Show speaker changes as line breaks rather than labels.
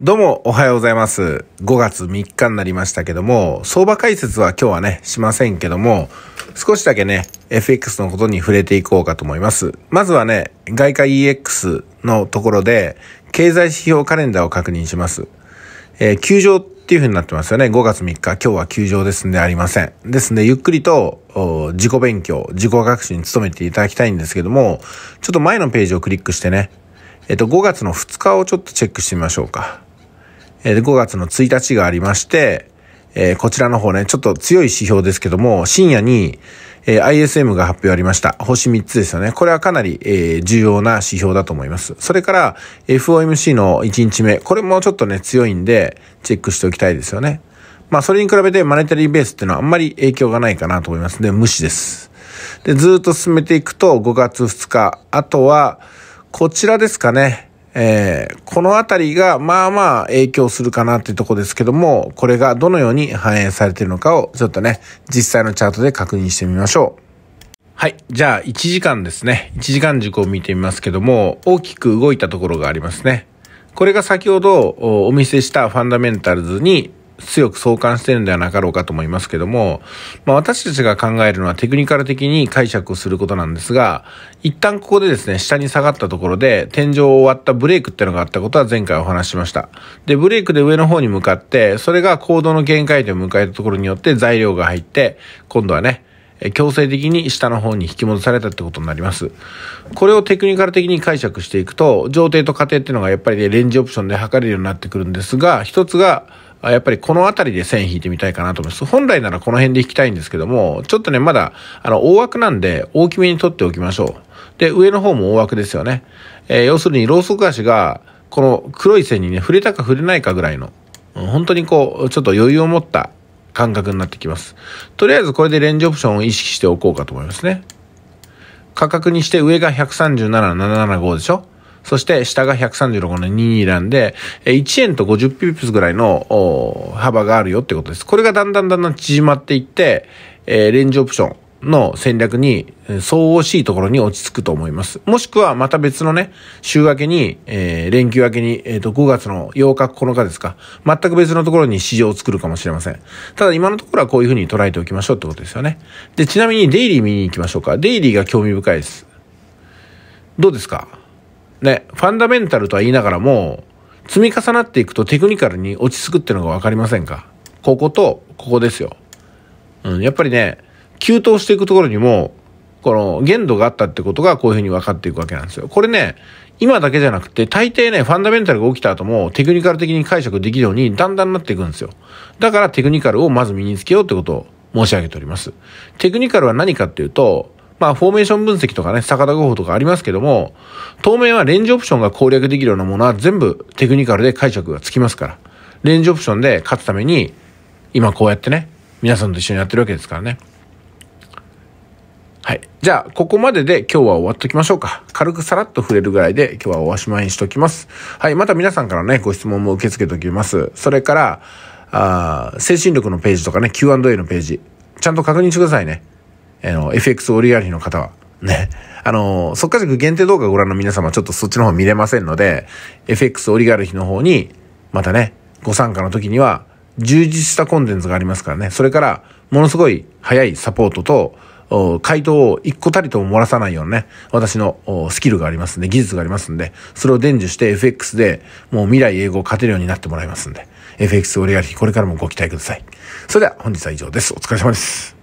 どうもおはようございます。5月3日になりましたけども、相場解説は今日はね、しませんけども、少しだけね、FX のことに触れていこうかと思います。まずはね、外貨 EX のところで、経済指標カレンダーを確認します。えー、休場っていう風になってますよね。5月3日、今日は休場ですんでありません。ですんで、ゆっくりと自己勉強、自己学習に努めていただきたいんですけども、ちょっと前のページをクリックしてね、えっ、と、5月の2日をちょっとチェックしてみましょうか。え5月の1日がありまして、えー、こちらの方ね、ちょっと強い指標ですけども、深夜に、えー、ISM が発表ありました。星3つですよね。これはかなり、えー、重要な指標だと思います。それから、FOMC の1日目。これもちょっとね、強いんで、チェックしておきたいですよね。まあ、それに比べて、マネタリーベースっていうのはあんまり影響がないかなと思いますで、無視です。で、ずっと進めていくと、5月2日。あとは、こちらですかね。えー、この辺りがまあまあ影響するかなっていうとこですけども、これがどのように反映されているのかをちょっとね、実際のチャートで確認してみましょう。はい。じゃあ、1時間ですね。1時間軸を見てみますけども、大きく動いたところがありますね。これが先ほどお見せしたファンダメンタルズに強く相関してるんではなかろうかと思いますけども、まあ、私たちが考えるのはテクニカル的に解釈をすることなんですが、一旦ここでですね、下に下がったところで天井を割ったブレイクっていうのがあったことは前回お話ししました。で、ブレイクで上の方に向かって、それが行動の限界点を迎えたところによって材料が入って、今度はね、強制的に下の方に引き戻されたってことになります。これをテクニカル的に解釈していくと、上程と過程っていうのがやっぱりね、レンジオプションで測れるようになってくるんですが、一つが、あやっぱりこの辺りで線引いてみたいかなと思います。本来ならこの辺で引きたいんですけども、ちょっとね、まだ、あの、大枠なんで、大きめに取っておきましょう。で、上の方も大枠ですよね。えー、要するに、ローソク足が、この黒い線にね、触れたか触れないかぐらいの、本当にこう、ちょっと余裕を持った感覚になってきます。とりあえずこれでレンジオプションを意識しておこうかと思いますね。価格にして上が137,775でしょそして下が136の22なんで、1円と50ピプスぐらいの幅があるよってことです。これがだんだんだんだん縮まっていって、えー、レンジオプション。の戦略に相応しいところに落ち着くと思います。もしくはまた別のね、週明けに、えー、連休明けに、えっ、ー、と、5月の8日、9日ですか。全く別のところに市場を作るかもしれません。ただ今のところはこういうふうに捉えておきましょうってことですよね。で、ちなみにデイリー見に行きましょうか。デイリーが興味深いです。どうですかね、ファンダメンタルとは言いながらも、積み重なっていくとテクニカルに落ち着くっていうのが分かりませんかこことここですよ。うん、やっぱりね、急騰していくところにも、この限度があったってことがこういうふうに分かっていくわけなんですよ。これね、今だけじゃなくて、大抵ね、ファンダメンタルが起きた後もテクニカル的に解釈できるようにだんだんなっていくんですよ。だからテクニカルをまず身につけようってことを申し上げております。テクニカルは何かっていうと、まあ、フォーメーション分析とかね、逆田語法とかありますけども、当面はレンジオプションが攻略できるようなものは全部テクニカルで解釈がつきますから、レンジオプションで勝つために、今こうやってね、皆さんと一緒にやってるわけですからね。はい。じゃあ、ここまでで今日は終わっときましょうか。軽くさらっと触れるぐらいで今日はおしまいにしときます。はい。また皆さんからね、ご質問も受け付けておきます。それから、あ精神力のページとかね、Q&A のページ、ちゃんと確認してくださいね。あの、FX オリアリの方は。ね。あの、そっか塾限定動画をご覧の皆様はちょっとそっちの方見れませんので、FX オリガルヒの方に、またね、ご参加の時には、充実したコンテンツがありますからね。それから、ものすごい早いサポートと、回答を一個たりとも漏らさないようなね、私のスキルがありますんで、技術がありますんで、それを伝授して FX でもう未来英語を勝てるようになってもらいますんで、FX オリガルヒこれからもご期待ください。それでは本日は以上です。お疲れ様です。